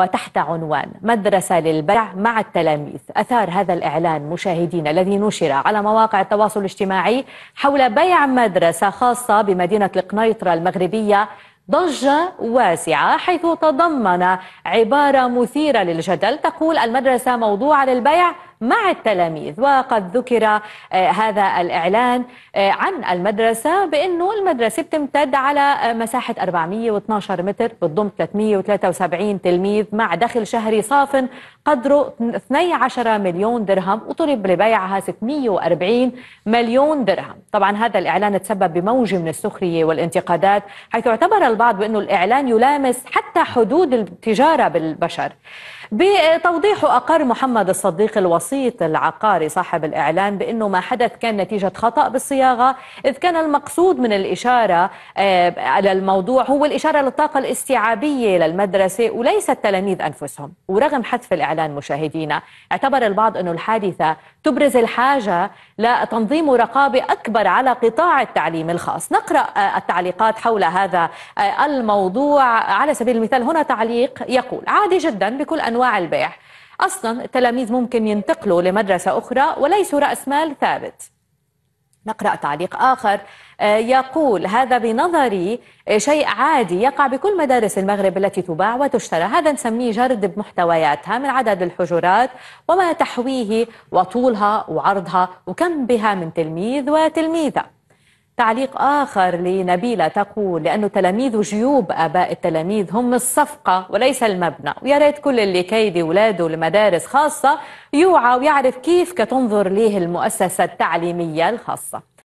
وتحت عنوان مدرسة للبيع مع التلاميذ أثار هذا الإعلان مشاهدين الذي نشر على مواقع التواصل الاجتماعي حول بيع مدرسة خاصة بمدينة القنيطرة المغربية ضجة واسعة حيث تضمن عبارة مثيرة للجدل تقول المدرسة موضوعة للبيع مع التلاميذ وقد ذكر آه، هذا الإعلان آه، عن المدرسة بأنه المدرسة بتمتد على آه، مساحة 412 متر بتضم 373 تلميذ مع دخل شهري صاف قدره 12 مليون درهم وطلب لبيعها 640 مليون درهم طبعا هذا الإعلان تسبب بموجة من السخرية والانتقادات حيث اعتبر البعض بأنه الإعلان يلامس حتى حدود التجارة بالبشر بتوضيحه أقر محمد الصديق الوصي بسيط العقاري صاحب الإعلان بأنه ما حدث كان نتيجة خطأ بالصياغة إذ كان المقصود من الإشارة آه، على الموضوع هو الإشارة للطاقة الاستيعابية للمدرسة وليس التلاميذ أنفسهم ورغم حذف الإعلان مشاهدينا اعتبر البعض أن الحادثة تبرز الحاجة لتنظيم رقابة أكبر على قطاع التعليم الخاص نقرأ آه، التعليقات حول هذا آه، الموضوع على سبيل المثال هنا تعليق يقول عادي جدا بكل أنواع البيع أصلا التلاميذ ممكن ينتقلوا لمدرسة أخرى وليسوا رأس مال ثابت نقرأ تعليق آخر آه، يقول هذا بنظري شيء عادي يقع بكل مدارس المغرب التي تباع وتشترى هذا نسميه جرد بمحتوياتها من عدد الحجرات وما تحويه وطولها وعرضها وكم بها من تلميذ وتلميذة تعليق آخر لنبيلة تقول لأن تلاميذ جيوب آباء التلاميذ هم الصفقة وليس المبنى ويا ريت كل اللي كيدي ولاده لمدارس خاصة يوعى ويعرف كيف كتنظر ليه المؤسسة التعليمية الخاصة